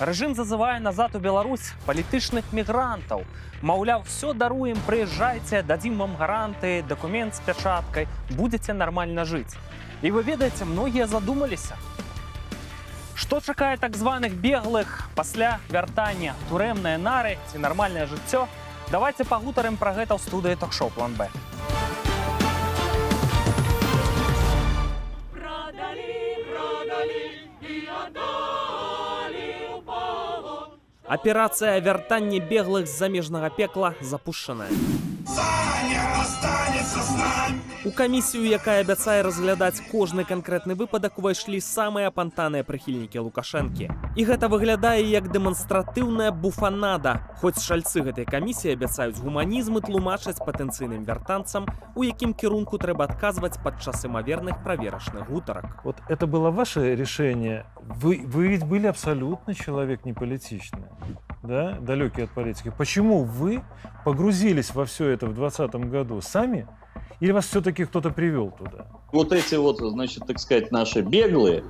Рэжым зазывае назад у Беларусь палітычных мігрантаў. Маўляў, все даруем, прыязджайце, дадзім вам гаранты, дакумент з пячаткай, будзеце нармальна жыць. І вы ведаеце, многія задумаліся. Што чакае так званых беглых пасля вяртання турэмныя нары ці нармальнае жыццё, давайте пагутарым пра гэта ў студыі ток-шоу план Б. Аперацыя вяртання беглых з замежнага пекла запушаная. У камісію, якая абяцае разглядаць кожны канкрэтны выпадак увайшлі самыя апантаныя прыхільнікі лукашэнкі. І гэта выглядае як дэманстратыўная буфанада. Хоць шальцы гэтай камісіі абяцаюць гуманізм і тлумачаць патэнцыйным вяртанцам, у якім кірунку трэба адказваць падчас імаверных праверачных гутарак. Вот это было ваше рашэнне. Вы, вы ведь былі абсалютны чалавек непалітычны. да, далекие от политики, почему вы погрузились во все это в 2020 году сами, или вас все-таки кто-то привел туда? Вот эти вот, значит, так сказать, наши беглые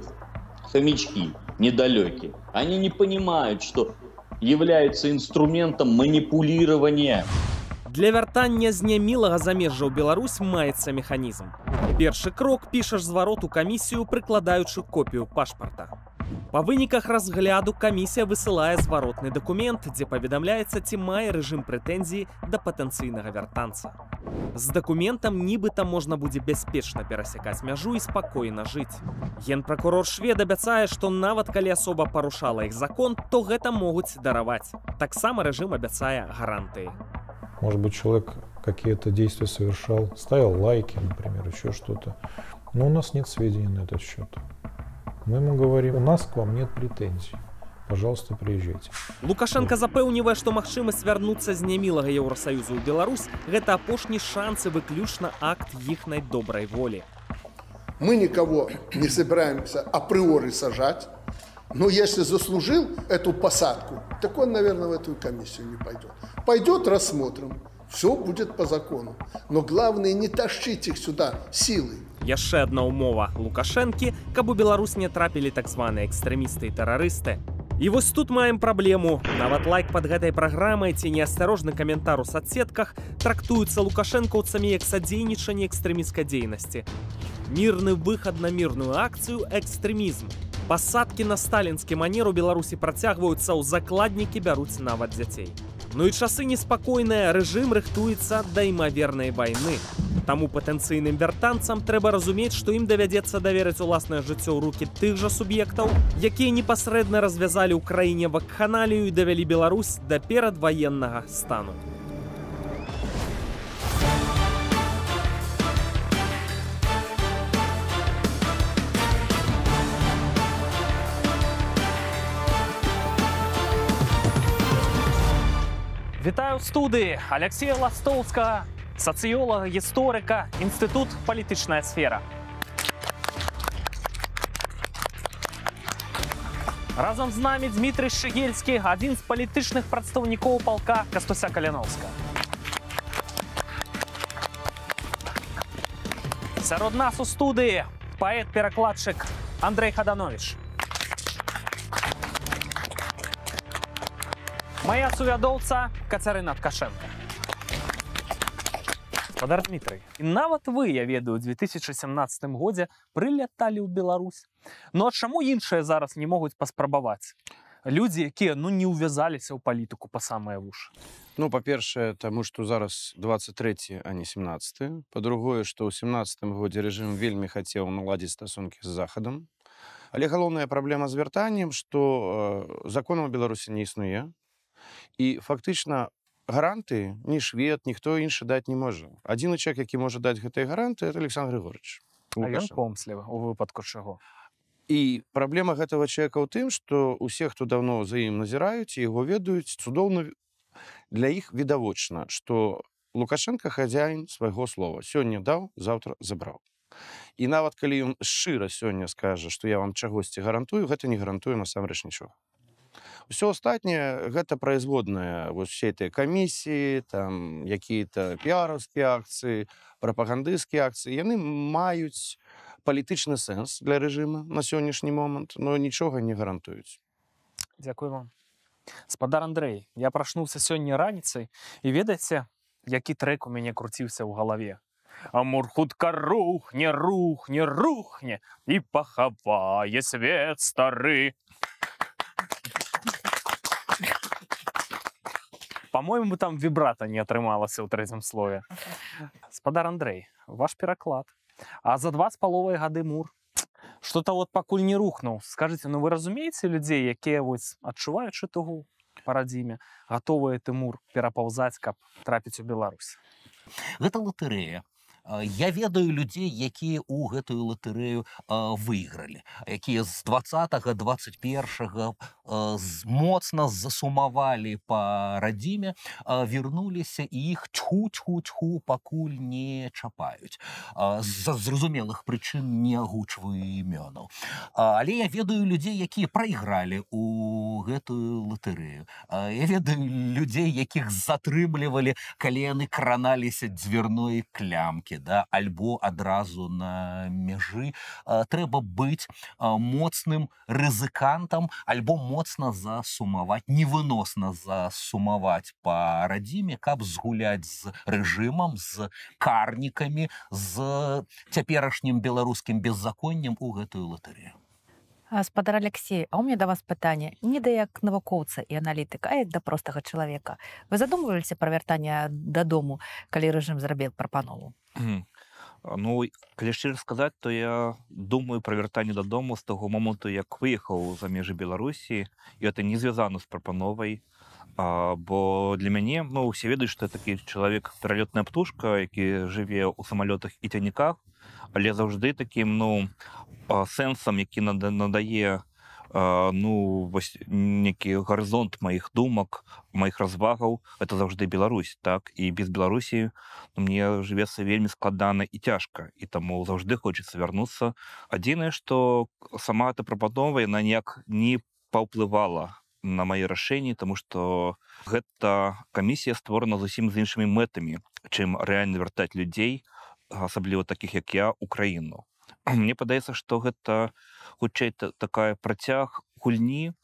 хомячки, недалекие, они не понимают, что являются инструментом манипулирования Для вяртання з нямілага замежжа ў Беларусь маецца механізм. Першы крок пішаш зварот у камісію, прыкладаючы копію пашпарта. Па выніках разгляду камісія высылае зваротны дакумент, дзе паведамляецца, ці мае рэжым прэтэнзіі да патэнцыйнага вяртанца. З дакументам нібыта можна будзе бяспечна перасякаць мяжу і спакойна жыць. Генпракурор швед абяцае, што нават калі асоба парушала іх закон, то гэта могуць дараваць. Таксама рэжым абяцае гарантыі может быть, человек какие-то действия совершал, ставил лайки, например, еще что-то. Но у нас нет сведений на этот счет. Мы ему говорим, у нас к вам нет претензий. Пожалуйста, приезжайте. Лукашенко запэўнівае, што магчымасць вярнуцца з нямілага еўросаюзу ў Беларусь гэта апошні шансы выключна акт іхнай добрай волі. Мы никого не собираемся априоры сажаць. Но если заслужил эту посадку, так он, наверное, в эту комиссию не пойдет. Пойдет рассмотром, все будет по закону. Но главное, не тащить их сюда силой. Яшчэ одна умова Лукашэнкі, каб у Беларусь не трапілі так званыя экстрэмісты і тэрарысты. І вось тут маем праблему. Нават лайк под гэтай праграмай ці неасцярожны каментар у соцсетках трактуецца лукашэнкаўцамі як садзейнічанне экстрэміскай дзейнасці. Мірны выхад на мірную акцыю экстрэмізму. Пасадкі на сталінскі манер у Беларусі працягваюцца ў закладнікі бяруць нават дзяцей. Ну і часы неспакойныя рэжым рыхтуецца да імавернай вайны. Таму патэнцыйным вяртанцам трэба разумець, што ім давядзецца даверыць уласнае жыццё ў рукі тых жа суб'ектаў, якія непасрэдна развязалі ў краіне вакханалію і давялі Беларусь да перадваеннага стану. Вітаю студыі Алексея Ластоўскага, сацыёлага, гісторыка, інстытут палітычная сфера. Разам з намі Дмітрый Шгельскі, адзін з палітычных прадстаўнікоў палка Кастуся Каляновска. Сярод нас у студыі паэт-перакладчык Андрэй Хаданович. Моя сувядоўца Кацарына Ткашенко. Падар Дмітрый. І нават вы, я ведаю, у 2017 годзе прыляталі ў Беларусь. Ну а чаму іншыя зараз не могуць паспрабаваць? Людзі, якія ну не ўвязаліся ў палітыку па самыя вушы. Ну, па-першае, таму, што зараз 23, а не 17. Па-другое, што ў 17 годзе рэжым вельмі хацеў наладзіць стасункі з захадам. Але галоўная праблема з вяртаннем, што э, законаў Беларусі не існуе, і фактычна гаранты ні швед ніхто іншы даць не можа адзін чалавек які можа даць гэтыя гаранты это александр Григорович помслівы у выпадку чаго і праблема гэтага чалавека ў тым што усе хто давно за ім назіраюць яго ведаюць цудоўна для іх відавочна што лукашенко хазяін свайго слова сёння даў завтра забраў і нават калі ён шчыра сёння скажа што я вам чагосьці гарантую гэта не гарантуе насамрэч нічога все астатняе гэта производная вось этой камісіі там какие-то піаровскія акцыі прапагандысскія акцыі яны маюць палітычны сэнс для режима на сённяшні момант но нічога не гарантуюць Дякую вам спадар Андрей я прашнуўся сёння раніцай і ведаце які трек у мяне круціўся ў галаве Амур хутка рухне рухне рухне і пахавае свет стары а по-моему там вібрата не атрымалася ў трэцім слове спадар Андрей ваш пераклад а за два з паловай гады мур что-то вот пакуль не рухнул скажите Ну вы разумееце людзей якія вось адчуваючы тугу парадзіме готовы ты мур перапаўзаць каб трапіць у Беларусь гэта лотерея Э, я ведаю людзей якія у гэтую латарэю э, выйгралі якія з 20 21 э, з моцна засумавалі по радзіме вернулся і іх чуть-хуть-ху пакуль не чапаюць з-за зразумелых прычын не агучваю імёнаў але я ведаю людзей якія прайгралі у гэтую латарэю я ведаю людзей якіх затрымлівалі калі яны краналіся дзвярной клямкі рынке да альбо адразу на мяжы э, трэба быць э, моцным рызыкантам альбо моцна засумаваць невыносна засумаваць по радзіме каб згуляць з рэжымам з карнікамі з цяперашнім беларускім беззаконнем у гэтую латарею спадар Алексей а у меня да вас пытанне не да як навукоўца і аналітыка як да простага чалавека вы задумваліся пра вяртанне дадому калі рэжым зрабе прапанову Ну калі шчыра сказаць то я думаю пра вяртанне дадому з таго моманту як выехаў за межы Беларусі і это не звязано з прапановай то А, бо для мяне ну, ўсе ведаюць, што такі чалавек пералётная птушка, які жыве ў самалётах і цяніках, але заўжды такім ну, сэнсам, які надае ну, нейкі гарызонт маіх думак, маіх развагаў, это заўжды Беларусь так і без Беларусі ну, мне жывецца вельмі складана і цяжка. І таму заўжды хочацца вярнуцца. Адзінае, што сама эта прапановае на ніяк не паўплывала на мае рашэнні тому что гэта камісія створана зусім з іншымі мэтамі чым рэальна вяртаць людзей асабліва такіх як я украіну мне падаецца что гэта хутчэй такая працяг гульні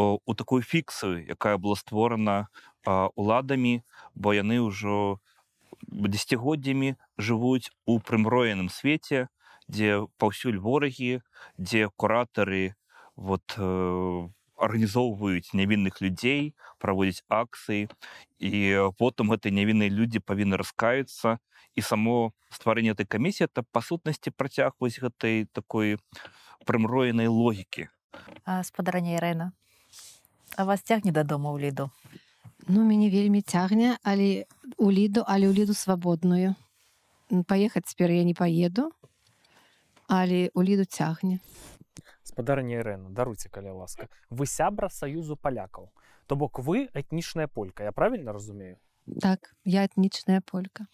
у такую фіксую якая была створана уладамі бо яны ўжо десятгоддзямі жывуць у прымроеным свеце дзе паўсюль ворагі дзе куратары вот у э, арганізоўваюць нявінных людзей праводзіць акцыі і потым гэтыя нявінныя людзі павінны раскаюцца і само стварэнне этой камісіі это па сутнасці працягваць гэтай такой прымроенай логікі спадарня Ірена А вас цягне дадому ў ліду Ну мяне вельмі цягне але у ліду але ў ліду свабодную паехаць цяпер я не паеду але у ліду цягне гаспадарні Ірэну даруйце калі ласка вы сябра саюзу палякаў то бок вы этнічная полька я правильно разумею так я этнічная полька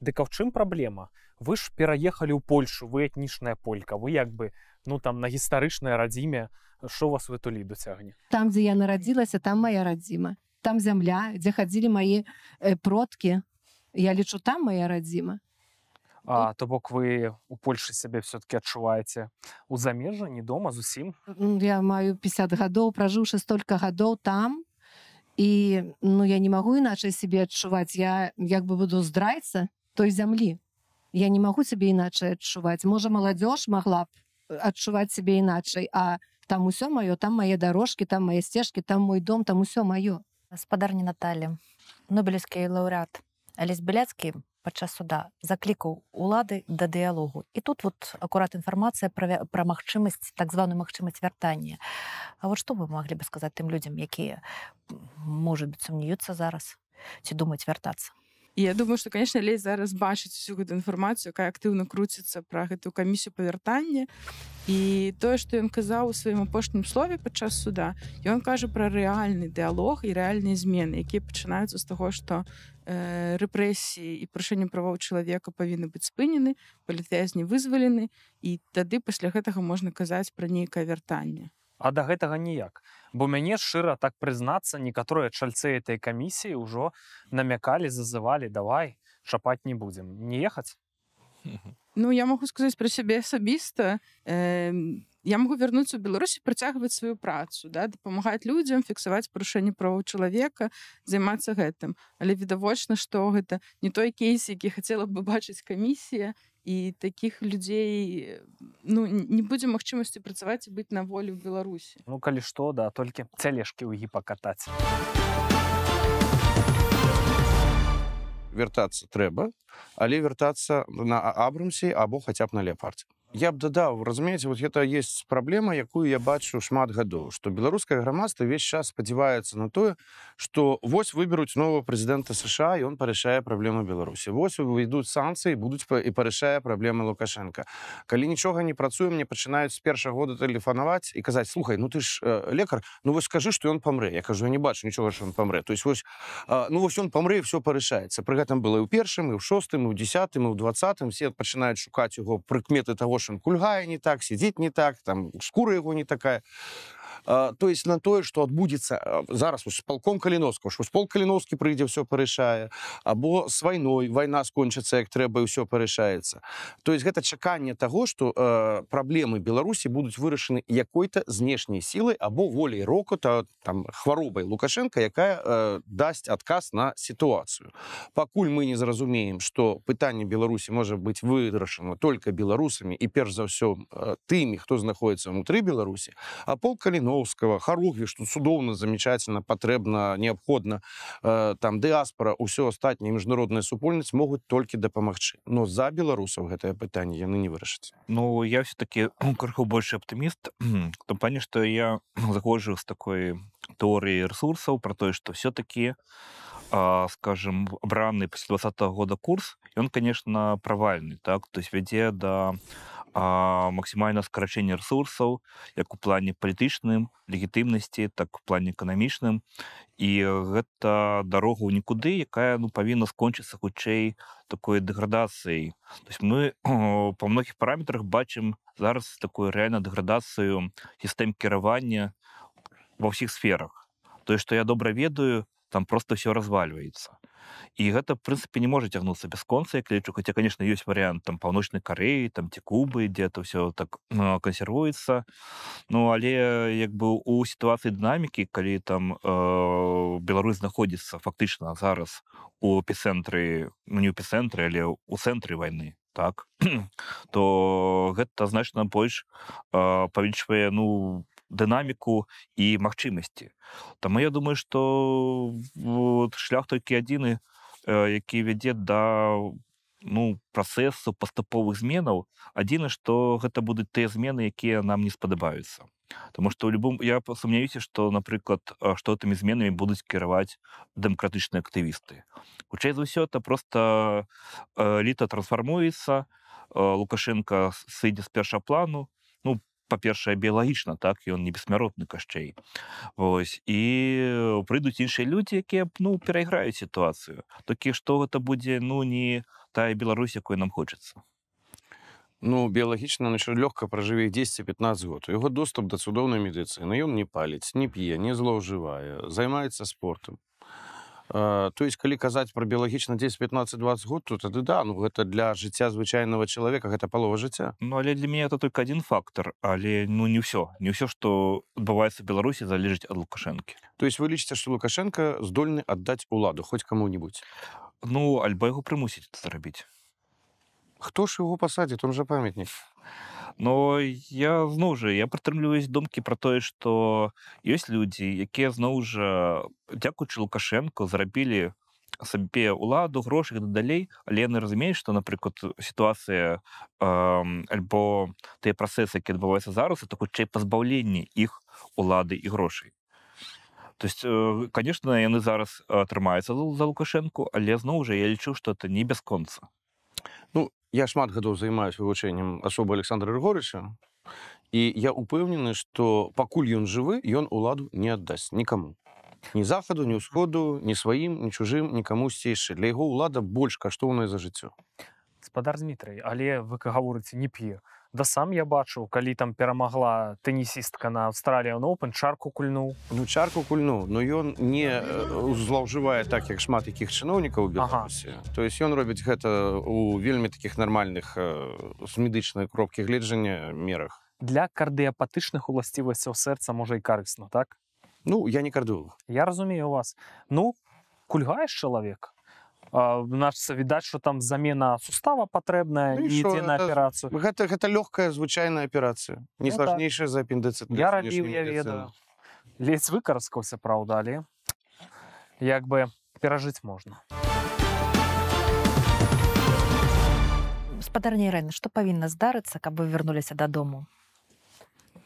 дык а ў чым праблема вы ж пераехалі ў польшу вы этнічная полька вы як бы ну там на гістарычнай радзіме що вас вы тулі доцягне там дзе я нарадзілася там моя радзіма там зямля дзе хадзілі мае э, продкі я лічу там моя радзіма А, то бок вы у Польшы сябе все-таки адчуваеце у замежжа не дома зусім я маю 50 гадоў пражыўшы столько гадоў там і ну я не магу іначай себе адчуваць я як бы буду здрайца той зямлі я не магу сябе іначай адчуваць можа маладзёж могла б адчуваць э, сябе іначай а там усё маё там мае дорожкі там мае сцежкі там мой дом там усё маё гаспадар не Наталя нобелевскі лаўрэат але збеляцкі падчас суда заклікаў улады да дыялогу і тут вот акурат інфармацыя пра, пра магчымасць так званую магчымасць вяртання А вот што вы маглі бы сказаць тым людзям якія можа быць сумніюцца зараз ці думаць вяртацца я думаю что конечно лезь зараз бачыць усю гэту інфармацыю якая актыўна круціцца пра гэтую камісію павяртання і тое што ён казаў у сваім апошнім слове падчас суда ён кажа пра рэальны дыалог і рэальныя змены якія пачынаюцца з таго што э, рэпрэсіі і прашэнне правоў чалавека павінны быць спынены палітвязні вызвалены і тады пасля гэтага можна казаць пра нейкае вяртанне то А да гэтага ніяк. Бо мяне шчыра так прызнацца, некаторыя чальцы этой камісіі ўжо намякалі, зазывалі, давай шапаць не будзем, не ехаць. Ну я магу сказаць пра сябе асабіста. Я магу вярнуцца ў Беларусі працягваць сваю працу, да? дапамагаць людзям фіксаваць парушэнне правоў чалавека, займацца гэтым. Але відавочна, што гэта не той кейс, які хацела б бачыць камісія, і таких людзей ну не будзе магчымасці працаваць і быць на волі ў беларусі ну калі што да толькі цялешкі ў гі пакатаць вяртацца трэба але вяртацца на абрамсе або хаця б на леапарце я б дадаў разумееце вот гэта есть праблема якую я бачу шмат гадоў что беларускае грамадства весь час спадзяваецца на тое что вось выберуць нового прэзідэнта сШ і он парашае праблему беларусі восьось выйдуць санкцыі будуць па і парашае праблемы лукашенко калі нічога не працуе мне пачынаюць з першага года тэлефанаваць і казаць слухай ну ты ж э, лекар ну вось скажы что ён памрэ я кажу я не бачу нічога что он памрэ то есть вось э, ну вось он памрэ все парашаецца пры гэтым было і ў першым і ў шостым і ў десятым і ў двадцатым все пачынаюць шукаць яго прыкметы того Кошин кульгая не так, сидит не так, там, шкура его не такая то есть на тое что адбудзецца зараз с палком каліновского що пол каліновскі прыйдзе все порышае або с вайной вайна скончыцца як трэба ўсё порышаецца то есть гэта чаканне того что э, праблемы беларусі будуць вырашаны якой-то знешняй сілай або волей року то там хваробай лукашенко якая э, дасць адказ на сітуацыю пакуль мы не зразумеем что пытанне беларусі можа быть выдрашана только беларусамі і перш за ўсё э, тымі хто знаходіцца ўнутры беларусі а пол каліновского Ліхановского харухві что цудоўна замечательно патрэбна неабходна э, там дыаспора ўсё астатняе міжнародная супольнасць могуць толькі дапамагчы но за беларусаў гэтае пытанне яны не вырашаць Ну я все-таки крыху больше аптыміст кампані что я заходжу с такой теорыі ресурсаў про тое что все-таки э, скажем браны пасля двадцатого года курс ён конечно правальны так то есть вядзе до да максімальна скарачэнне ресурсаў як у плане палітычным легітымнасці так у плане эканамічным і гэта дарога ў нікуды якая ну павінна скончыцца хутчэй такой дэградацыі мы па многіх параметрах бачым зараз такую рэальна дэградацыю сістэм кіравання ва ўсіх сферах тое што я добра ведаю там просто ўсё развальваецца. І гэта в прынцыпе не можа цягнуцца без конца, як лічу, хаця конечно ёсць варыянт там паўночнай кареі, там ці кубы, дзе то ўсё так ну, э, кансервуецца. Ну але як бы у сітуацыі дынамікі, калі там э, Беларусь знаходзіцца фактычна зараз у эпіцэнтры ну, не ў эпіцэнтры, але у цэнтры войны так то гэта значна больш э, павінчвае ну дынаміку і магчымасці. Таму я думаю, што вот, шлях толькі ну, адзіны, які вядзе да ну, працэсу паступовых зменаў, адзіны, што гэта будуць тыя змены, якія нам не спадабаюцца. Таму што любом я сумняюся, што напрыклад, што тымі зменамі будуць кіраваць дэмакратычныя актывісты. Хутчэй за ўсё это просто э, літа трансфармуецца, э, Лукашенко сыдзе з перша плану, па-першае біялагічна так ён не бессмяротны кашчэй Вось і прыйдуць іншыя людзі якія ну перайграюць сітуацыю такі што гэта будзе ну не тая Беларусь якой нам хочацца Ну біялагічна на лёгка пражыве 10-15 год яго доступ да цудоўнай медыцыны ён не паліць не п'е не злоўжывае займаецца спортом то есть калі казаць про біялагічна 10 15 20 год то тады да ну гэта для жыцця звычайнага чалавека гэта палова жыцця Ну але для меня это только один фактор але ну не все не все что адбываецца беларусі залежыць ад лукашэнкі то есть вы лічыце что лукашенко здольны аддаць уладу хоть кому-нибудь ну альба яго прымусіць зарабіць хто ж его пасадзе он же памятнік а но я зноў жа я прытрымліваюсь думкі про тое что ёсць людзі якія зноў жа дзякуючы лукашенко зрабілі сабе ўладу грошы так далей але яны разумеюць что напрыклад сітуацыя э, альбо тыя працэсы які адбываюцца зараз это хутчэй пазбаўленне іх улады і грошай То есть конечно яны зараз атрымаецца за лукашэнку але зноў жа я лічу что это не бясконца Ну я шмат гадоў займаюсь вывучэннем асобы Александра Ргорыча і я упэўнены, што пакуль ён жывы ён ладу не аддасць нікому ні захаду, ні ўсходу, ні сваім, ні чужым, нікому сцейшы. Для яго ўлада больш каштоўная за жыццё. Спадар Дмітрый, але вы гаворыце не п'е да сам я бачыў калі там перамагла тэнісістка на австралі на open чарку кульнуў ну чарку кульну но ён не злоўжывае так як шмат якіх чыноўнікаў ага. то есть ён робіць гэта у вельмі таких нармальных з медычнай кропкі гледжання мерах для кардыяпатычных уласцівасцяў сэрца можа і карысна так ну я не кардуую я разумею вас ну кульгаеш чалавек наша відаць что там замена сустава патрэбная ну, і ідзе на аперацыю гэта гэта лёгкая звычайная аперацыя ну так. не это... сложнейшая за апендыцит я рабіў я ведаю ледзь выкарыскаўся праўдалі як бы перажыць можна спадарней рэ што павінна здарыцца каб вы вярнуліся дадому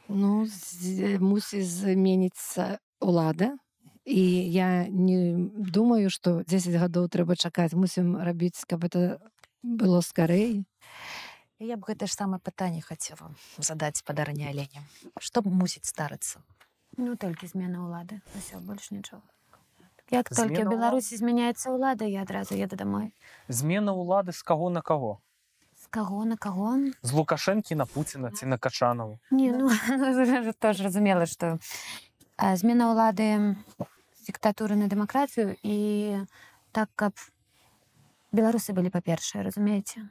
ну з... мусіць зменіцца ўлада і я не думаю што 10 гадоў трэба чакаць мусім рабіць каб это было скарэй я б гэта ж самае пытанне хацела задаць падарэнне аленя што б мусіць старыцца ну толькі змена ўлады ўсё больш нічога як змена толькі беларусі змяняецца ўлада я адразу еду дамой змена ўлады з каго на каго каго на каго з лукашэнкі на пуціна ці на качанаў ну, ну тоже разумела что змена ўлады диктатуры на демократыю і так каб беларусы былі па-першае разумееце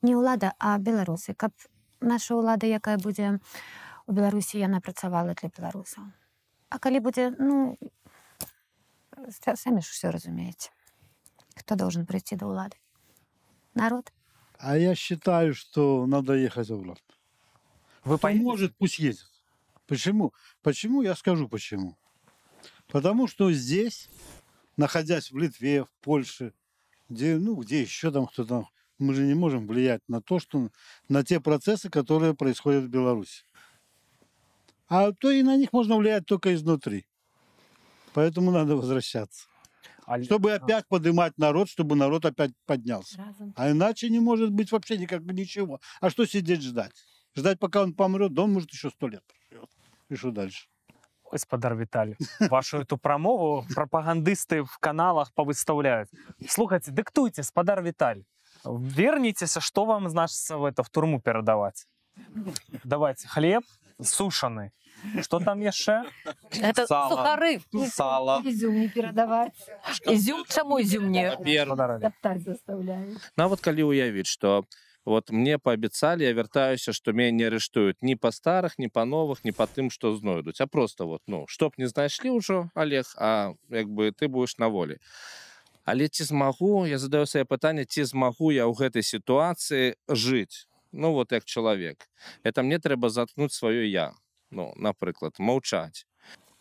не ўлада а беларусы каб наша ўлада якая будзе у беларусі яна працавала для беларусаў а калі будзе ну самі ж все разумееце хто должен прыйсці да ўлады народ а я считаю что надо ехаць за ўлад вы пойму может пусть едет почему почему я скажу почему Потому что здесь, находясь в Литве, в Польше, где, ну, где еще там кто там, мы же не можем влиять на то, что на те процессы, которые происходят в Беларуси. А то и на них можно влиять только изнутри. Поэтому надо возвращаться. А... Чтобы а. опять поднимать народ, чтобы народ опять поднялся. Разом. А иначе не может быть вообще никак ничего. А что сидеть ждать? Ждать, пока он помрет, да он может еще сто лет проживет. И что дальше? гаспадар Віталь вашу эту прамову прапагандысты в каналах павыстаўляюць слухайте дыктуйте спадар Віталь вернитеся что вам значится в это в турму перадаваць давайте хлеб сушаны что там яшчэ перадаваць зю чаму зімне нават калі уявіць что у вот мне паабяцалі я вяртаюся што мяне не арыштуюць ні па старых ні па новых не па тым што знойдуць а просто вот ну чтоб не знайшлі ўжо Олег а як бы ты будешь на волі але ці змагу я задаю сае пытанне ці змагу я ў гэтай сітуацыі жыць ну вот як чалавек это мне трэба заткнуць сваё я ну напрыклад маўчаць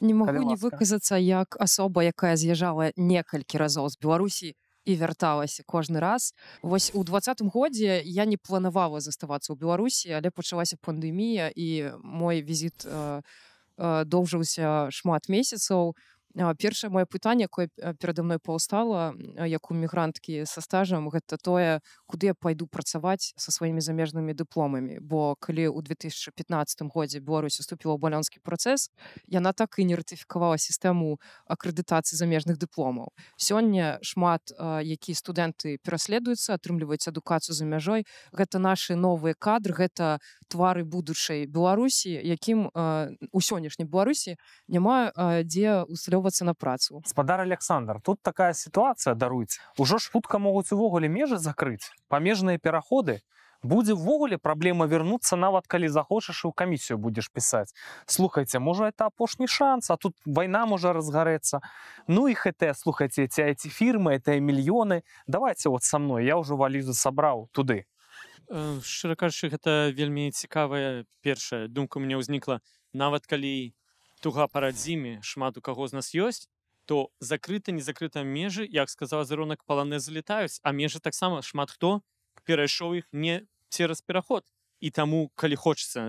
не могу не выказацца як асоба якая з'язджала некалькі разоў з Беларусій і вярталася кожны раз вось у двадцатым годзе я не планавала заставацца ў беларусі але пачалася пандемія і мой візіт э, э, доўжыўся шмат месяцаў у першае мое пытанне якое э, перада мной паўстала э, э, як у мігранткі са стажам гэта тое куды я пайду працаваць со сваімі замежнымі дыпломамі бо калі ў 2015 годзе Беларусь уступіла балёнскі працэс яна так і не ратыфікавала сістэму акрэдытацыі замежных дыпломаў сёння шмат якія студэнты пераследуюцца атрымліваюць адукацыю за мяжой гэта наш новыя кадр гэта твары будучай беларусі якім у сённяшняй беларусі няма дзе у сталёва выкарыстоўвацца на працу спадар александр тут такая сітуацыя даруйць ужо ж хутка могуць увогуле межы закрыць памежныя пераходы будзе ввогуле праблема вернуться нават калі захочаш і ў камісію будзеш пісаць слухайце можа это апошні шанс а тут вайна можа разгарэцца ну і хт слухайце ця эти фірмы это мільёны давайте вот со мной я ўжо валізу сабраў туды э, шчыра кажучы гэта вельмі цікавая першая думка мне ўзнікла нават калі туга парадзіме шмат у каго з нас ёсць то закрыта незакрыта межы як сказала зарунак паланы залетаюць а межы таксама шмат хто перайшоў іх не цераз пераход і таму калі хочется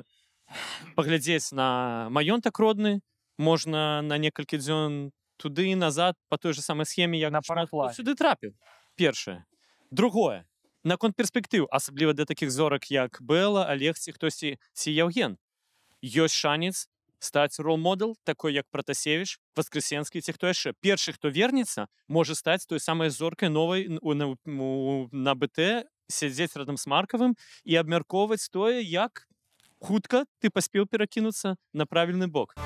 паглядзець на маёнтак родны можна на некалькі дзён туды і назад по той же самай схеме як на параклад сюды трапіў першае другое наконт перспектыў асабліва для таких зорак як Бэлла алегці хтосьці ці яўген ёсць шанец стаць рол-модел такой як протасевіш воскресенскі ці хто яшчэ першы хто вернецца можа стаць той самай зоркай новай на, на БТ сядзець радам з маркавым і абмяркоўваць тое як хутка ты паспеў перакінуцца на правільны бок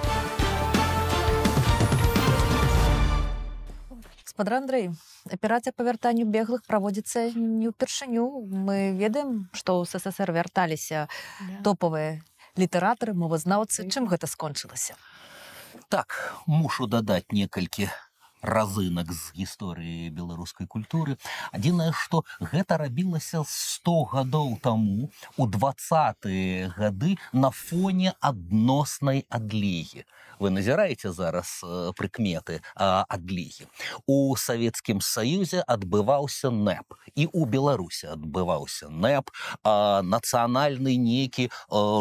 спадра Андрей аперацыя па вяртанню беглых праводзіцца не ўпершыню мы ведаем што ў ССР вярталіся топавыя літаратары мовазнаўцы чым гэта скончылася так мушу дадаць некалькі разынак з гісторыі беларускай культуры адзінае што гэта рабілася 100 гадоў таму у двадцатые гады на фоне адноснай адлігі вы назіраеце зараз э, прыкметы адлігі у савецкім саюзе адбываўся нэп і у беларусе адбываўся нэп нацыянальны нейкі э,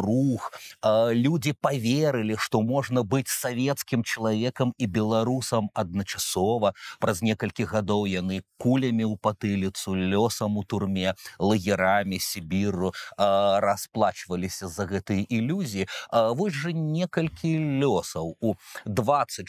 рух э, людзі паверылі што можна быць савецкім чалавекам і беларусам адначасова адначасова праз некалькі гадоў яны кулямі ў патыліцу лёсам у турме лагерамі сібіру расплачваліся за гэтай ілюзіі вось жа некалькі лёсаў у 26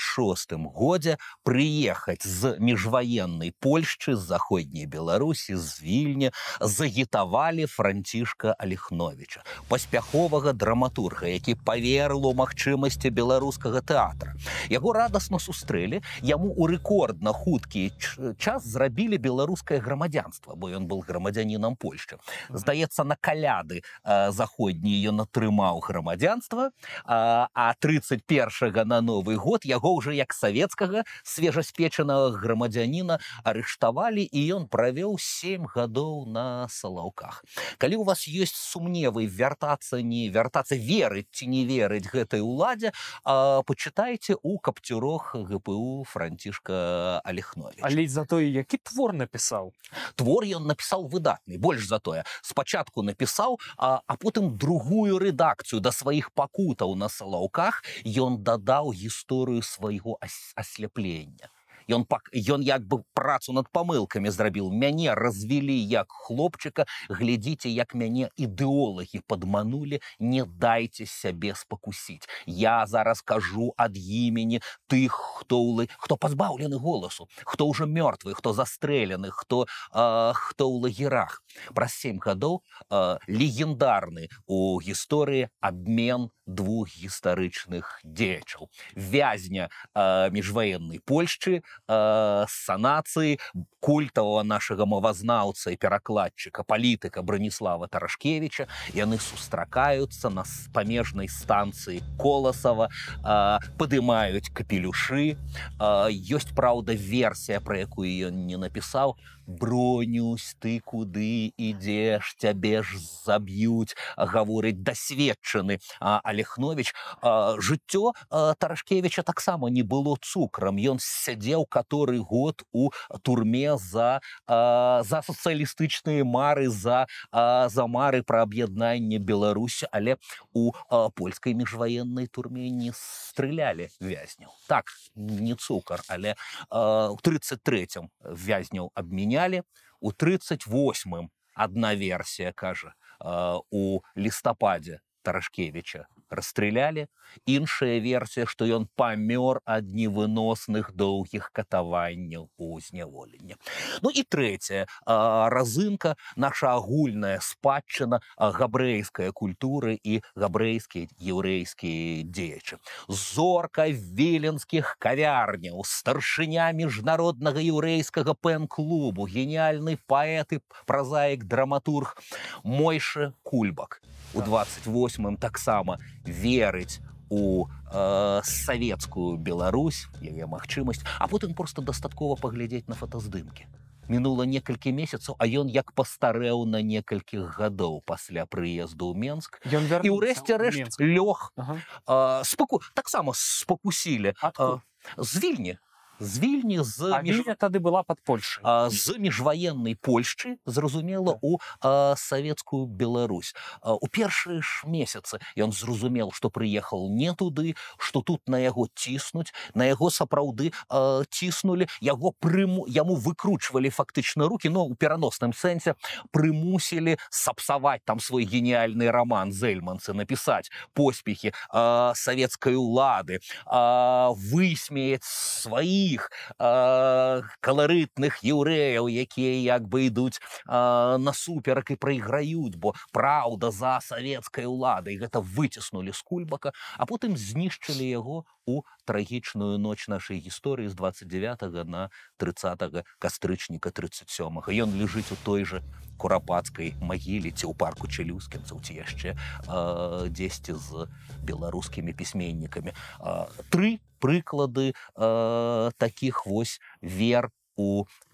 годзе прыехаць з міжваеннай польшчы заходняй беларусі з вільня загітавалі францішка алехновича паспяховага драматурга які паверыла у магчымасці беларускага тэатра яго радасна сустрэлі яму у рэкордна хуткі час зрабілі беларускае грамадзянства бо ён был грамадзянінам польшчы здаецца на каляды заходні ён атрымаў грамадзянства а 31 на новы год яго уже як савецкага свежаспечанага грамадзяніна арыштавалі і ён правёў семь гадоў на салаўках калі у вас есть сумневы вяртацца не вяртацца верыць ці не верыць гэтай уладзе почытайце у капцюрох гпу франціш Мішка Алехновіч. Але за тое, які твор напісаў. Твор ён напісаў выдатны, больш за тое. Спачатку напісаў, а, а потым другую рэдакцыю да сваіх пакутаў на салаўках ён дадаў гісторыю свайго асляплення ён пак ён як бы працу над памылкамі зрабіў мяне развілі як хлопчыка глядзіце як мяне ідэолагі падманулі не дайце сябе спакусіць я зараз кажу ад імені тых хто улы хто пазбаўлены голасу хто ўжо мёртвы хто застрэлены хто э, хто ў лагерах праз сем гадоў э, легендарны у гісторыі абмен двух гістарычных дзечаў вязня э, міжваеннай польшчы Э, санацыі культава нашага мовазнаўца і перакладчыка палітыка Бранніслава Тарашкевіча яны сустракаюцца на памежнай станцыі коласава э, падымаюць капелюшы ёсць э, праўда версія пра якую ён не напісаў бронюсь ты куды ідзеш цябе ж заб'юць гаворыць дасведчаны алехновіч жыццё Тарашкевіча таксама не было цукрам ён сядзеў который год у турме за э, за социалістычныя мары за э, за мары пра аб'яднанне беларусі але у э, польскай міжваеннай турме не стрелялі вязняў так не цукар але э, у 33 вязняў абмянялі у 38 одна версія кажа у э, лістападзе Старашкевича расстреляли. Іншая версія, што ён памёр ад невыносных доўгіх катаванняў у зняволення. Ну і трэцяя разынка наша агульная спадчына габрэйская культуры і габрэйскія яўрэйскія дзеячы. Зорка віленскіх кавярняў, старшыня міжнароднага яўрэйскага пэн-клубу, геніяльны паэты, празаік драматург, мойшы кульбак у 28м таксама верыць у э, савецкую Беларусь яе магчымасць а потым просто дастаткова паглядзець на фотаздымкі мінула некалькі месяцаў а ён як пастарэў на некалькі гадоў пасля прыезду ў Мск і ўрэшце рэшт лёг ага. э, спаку таксама спакусілі а, з э, вільні з вільні з а між... Вільня тады была под Польшы з міжваеннай Польшчы зразумела так. у савецкую Беларусь у першыя ж месяцы ён зразумел што прыехал не туды что тут на яго ціснуць на яго сапраўды ціснули яго прыму яму выкручвалі фактычна руки но у пераносным сэнсе прымусілі сапсаваць там свой геніальны роман зельманцы напісаць поспехи савецкай улады высмеяць сваіх таких э, каларытных яўрэяў якія як бы ідуць э, насуперак і прайграюць бо праўда за савецкай уладай гэта выціснулі скульбака а потым знішчылі яго у трагічную ноч нашай гісторыі з 29 на 30 кастрычніка 37 -го. ён лежыць у той же курапатской магіле ці ў парку челюскінцаў ці яшчэ дзесьці з беларускімі пісьменнікамі тры прыклады а, таких вось верх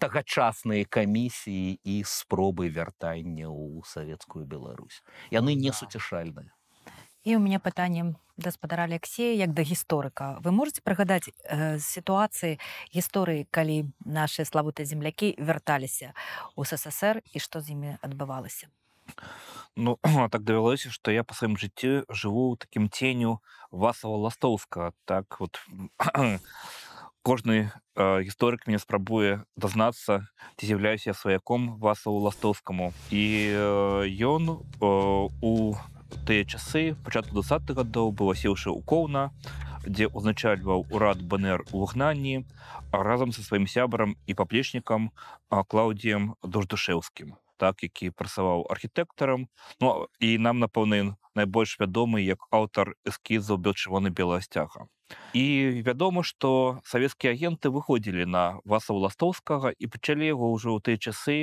тагачасныя камісіі і спробы вяртання ў савецкую Беларусь яны не суцішальныя і у меня пытанне гаспадара Алексея як да гісторыка вы можете прыгадаць э, сітуацыі гісторыі калі наши славутыя землякі вярталіся у ссср і што з імі адбывалася Ну так давялося што я па сваім жыцці жыву ў такім ценю васава ластоўска так вот кожны э, гісторык мне спрабуе дазнацца ці з'яўляюся сваяком васаву ластоўскаму і ён э, э, у э, тыя часы пачатку двах гадоў быў асеўшы ў коўна дзе ўзначальваў урад бнр у выгнанні разам со сваім сябрам і паплечнікам клаўдзіем дождушэўскім так які прасаваў архітэктарам ну і нам напэўны найбольш вядомы як аўтар эскізаў белчывоны белая сцяга і вядома што савецкія агенты выходзілі на васа ластоўскага і пачалі яго ўжо ў тыя часы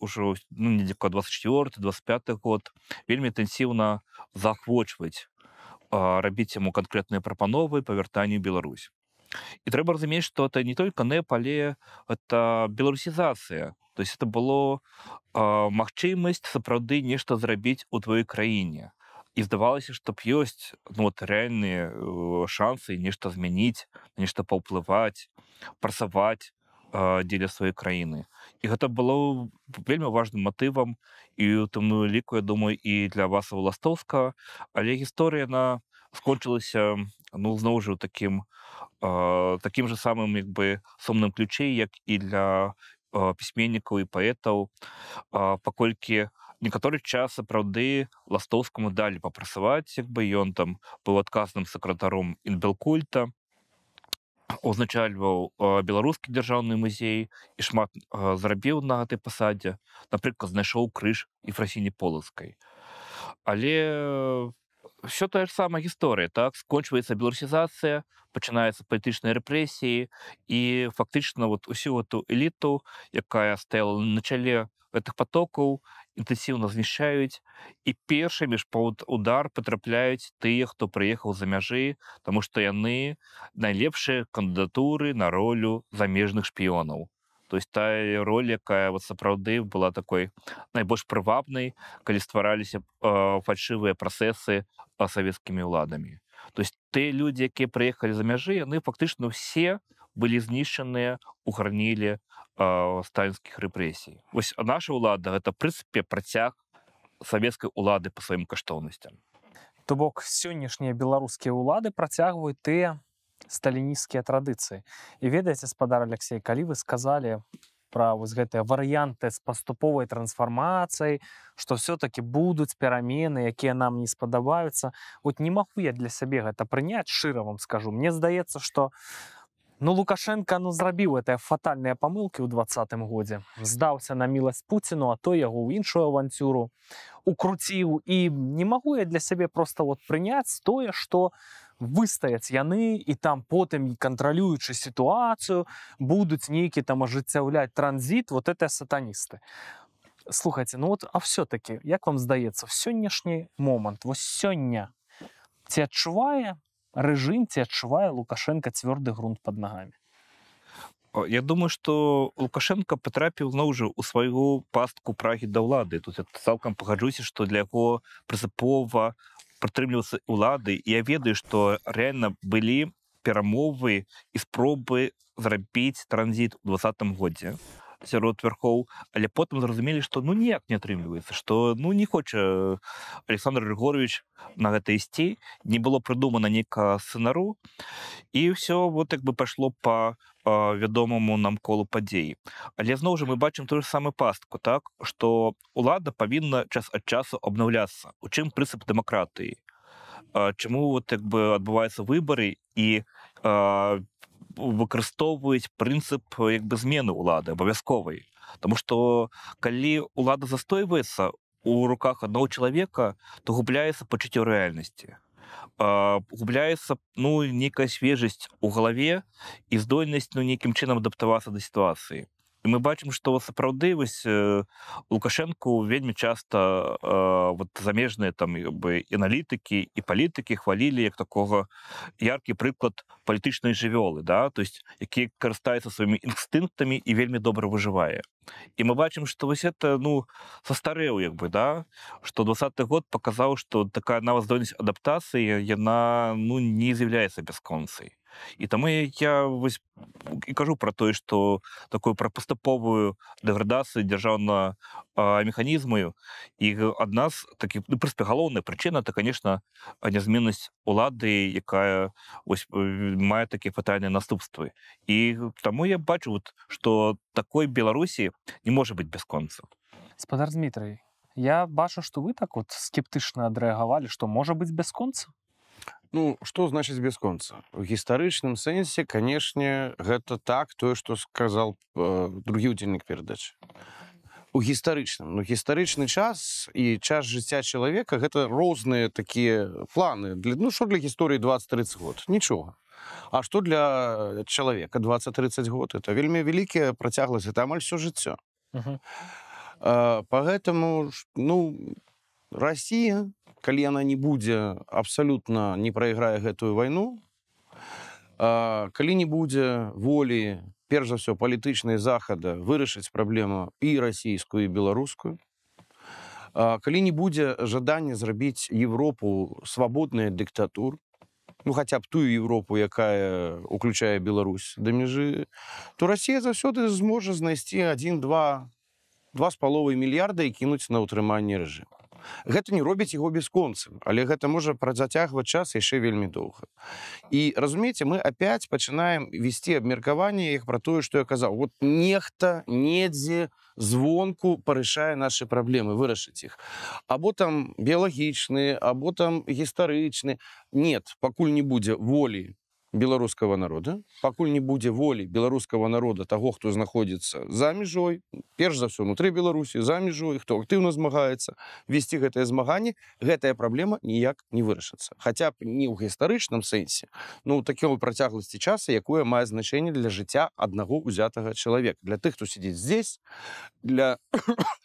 ўжо э, ну, не 24 25 год вельмі інтэнсіўна заахвочваць рабіць яму канкрэтныя прапановы павяртанню Беларусь і трэба разумець что это не только не але это беларусізацыя то есть это было магчымасць сапраўды нешта зрабіць у тваёй краіне і здавалася чтоб ёсць ну, вот рэальальные э, шансы нешта змяніць нешта паўплываць прасаваць дзеля сваёй краіны то і гэта было вельмі важным матывам і у тымную ліку я думаю і для вас уластоўска але гісторыя на скончылася ну зноў жа таким э, таким же самым як бы сумным ключей як і для э, пісьменнікаў і паэтаў э, паколькі некаторы час сапраўды ластоўскаму далі папрасаваць як бы ён там быў адказным сакратаром інбелкульта узначальваў беларускі дзяржаўны музей і шмат зрабіў на гэтай пасадзе напрыклад знайшоў крыж і фрасіне полацкай але э, все тая ж сама гісторыя так скончваецца беларусізацыя пачынаецца паэтычныя рэпрэсіі і фактычна вот усю эту эліту якая стаяла на чале у гэтых потокаў інтэнсіўна знішчаюць і першымі ж под удар патрапляюць тыя хто прыехаў за мяжы тому што яны найлепшыя кандыдатуры на ролю замежных шпіёнаў то есть тая роль якая вот сапраўды была такой найбольш прывабнай калі ствараліся фальшывыя працэсы а савецкімі ўладамі то есть ты людзі якія прыехалі за мяжы яны фактычна усе у былі знішчаныя у гарнілі сталінскіх рэпрэсій вось наша ўлада гэта прынцыпе працяг савецкай улады по сваім каштоўнасцям то бок сённяшнія беларускія ўлады працягваюць тыя сталінісцкія традыцыі і ведаеце спадар Алексей калі вы сказалі пра вось гэтыя варыянты з паступовай трансфармацыяй што все-таки будуць перамены якія нам не спадабаюцца от не магу я для сябе гэта прыняць шыра вам скажу мне здаецца что у Ну Лукашенко ну зрабіў гэтыя фатальныя памылкі ў двадцатым годзе. здаўся на міласць Пуціну, а то яго ў іншую аванцюру укруціў і не магу я для сябе проста вот прыняць тое, што выстаяць яны і там потым кантралюючы сітуацыю, будуць нейкі там ажыццяўляць транзіт вот это сатаністы. Слухайце, ну вот а все-таки, як вам здаецца, сённяшні момант, вось сёння ці адчувае, режим ці адчуває Лукашенка цвёрдый грунт под нагамі Я думаю что Лукашенко потрапіў зноў жа у сваю пастку прагі да ўлады тут я цалкам пагаджуся што для яго прысыпова прытрымліваўся улады я ведаю што рэальна былі перамовы і спробы зрабіць транзіт у двадцатым годзе сярод вярхоў але потым зразумелі што ну ніяк не атрымліваецца што ну не хоча александр григорович на гэта ісці не было прыдумана нейка сцэнару і ўсё вот як бы пайшло па вядомаму нам колу падзеі але зноў жа мы бачым тую ж саму пастку так што ўлада павінна час ад часу абнаўляцца у чым прынцып дэмакратыі чаму вот так бы адбываюцца выбары і выкарыстоўваюць прынцып э, як бы змены улады абавязковай Таму што калі ўлада застойваецца у руках адно чалавека то губляецца пачуццё рэальнасці губляецца ну нейкая свежасць у галаве і здольнасць ну нейкім чынам адаптавацца да сітуацыі і мы бачым што сапраўды вось э, лукашэнку вельмі часта э, вот замежныя там бы аналітыкі і палітыкі хвалілі як такога яркі прыклад палітычнай жывёлы да то есть які карыстаецца сваімі інстынктамі і вельмі добра выжывае і мы бачым што вось это ну састарэў як бы да што двадцатый год паказаў што такая нават здольнасць адаптацыі яна ну не з'яўляецца бясконцай І таму я вось, і кажу пра тое, што такую пра паступовую дэградацыю дзяржаўна механізмаю і адна з такі ну, прыспе галоўная прычына то конечно нязменнасць улады якая ось э, мае такія фатальныя наступствы і таму я бачу вот што такой беларусі не можа быць бясконца спадар Дмітрый я бачу што вы так вот скептычна адрэагавалі што можа быць бясконца Ну што значыць бясконца у гістарычным сэнсе канешне гэта так тое што сказал э, другі ўдзельнік перадач у гістарычным ну гістарычны час і час жыцця чалавека гэта розныя такія планы для ну що для гісторыі 20-30 год нічога А што для чалавека 20-30 год это вельмі вялікія працяглас это амаль все жыццё uh -huh. э, по гэтаму ну Росія калі яна не будзе абсалютна не прайграе гэтую вайну калі не будзе волі перш за ўсё палітычнай захада вырашыць праблему і расійскую беларускую калі не будзе жадання зрабіць Европу свабодная дыктатур ну хаця б тую Европу якая уключае Беларусь да межы то Росія заўсёды зможа знайсці один-два два з паловай мільярда і кінуць на ўтрыманне рэжыму гэта не робіць яго бясконцам але гэта можа працацягваць час яшчэ вельмі доўга і разумееце мы опять пачынаем весці абмеркаванне іх пра тое што я казаў вот нехта недзе звонку парышае нашы праблемы вырашыць іх або там біялагічны або там гістарычны нет пакуль не будзе волі беларускага народа пакуль не будзе волі беларускага народа таго хто знаходзіцца за мяжой перш за ўсё внутри беларусі за мяжой хто актыўна змагаецца весці гэтае змаганне гэтая праблема ніяк не вырашыцца хаця б не ў гістарычным сэнсе ну такім працягласці часа якое мае значэнне для жыцця аднаго узятага чалавека для тых хто сидзіць здесь для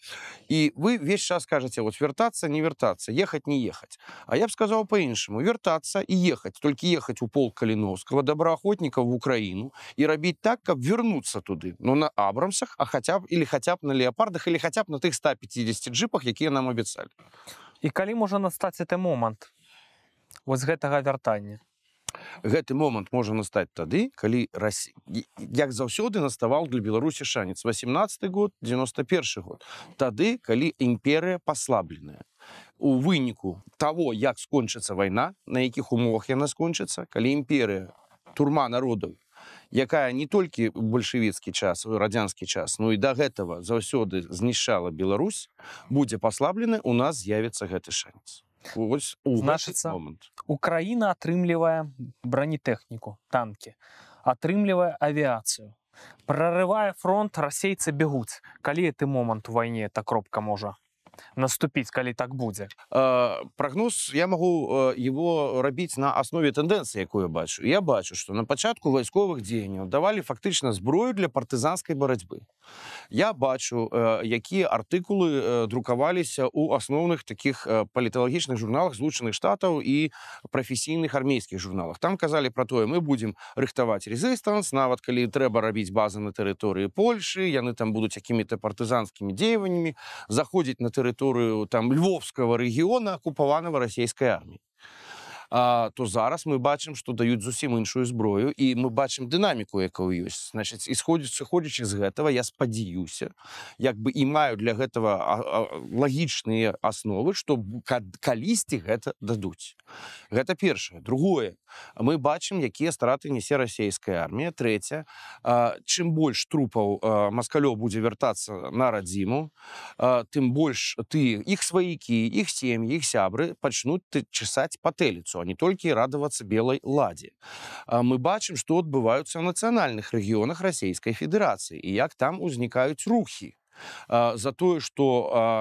і вы весь час кажаце вот вяртацца не вяртацца ехаць не ехаць а я б сказаў па-іншаму вяртацца і ехаць толькі ехаць у пол калі но московского доброохотника в Украину и робить так, как вернуться туды, ну, на Абрамсах, а хотя б, или хотя б на Леопардах, или хотя б на тых 150 джипах, якія нам абяцалі. І калі можа настаць гэты момант з гэтага вяртання? Гэты момант можа настаць тады, калі Росі... як заўсёды наставал для Беларусі шанец 18 год 91 год. Тады, калі імперыя паслабленая, у выніку того як скончыцца вайна на якіх умовах яна скончыцца калі імперыя турма народу якая не толькі бальшавіцкі час радзянскі час ну і до да гэтага заўсёды знішала Беларусь будзе паслаблены у нас з'явіцца гэты шанец значыцца Украіна атрымлівае бронетэхніку танки атрымлівае авіацыю прорывае фронт расейцы бегуць калі ты момант у вайне эта кропка можа наступіць калі так будзе э, прогноз я могу э, его рабіць на основе тэндэнцыі якую бачу я бачу что на пачатку вайсковых дзеянняў давалі фактычна зброю для партызанскай барацьбы я бачу э, якія артыкулы э, друкаваліся у асноўных таких паліталагічных журналах злучаных штатаў і прафесійных армейскіх журналах там казалі про тое мы будем рыхтаваць резистанс нават калі трэба рабіць базы на тэрыторыі Польши яны там будуць какими-то партызанскімі дзеяваннямі заходзіць на тэрыторы тэрыторыю там львовскага рэгіёна акупаванага расійскай арміі а, то зараз мы бачым што даюць зусім іншую зброю і мы бачым дынаміку якую ёсць значитчыць ісходзіць сыходзячы з гэтага я спадзяюся як бы і маю для гэтага лагічныя асновы што калісьці гэта дадуць гэта першае другое мы бачым якія страты несе расійская армія трэця чым больш трупаў маскалё будзе вяртацца на радзіму тым больш ты іх сваякі іх сем'і іх сябры пачнуць ты чесаць патэліцу а не толькі радавацца белай ладзе. Мы бачым, што адбываюцца ў нацыянальных рэгіёнах расійскай федэрацыі і як там узнікаюць рухі за тое, што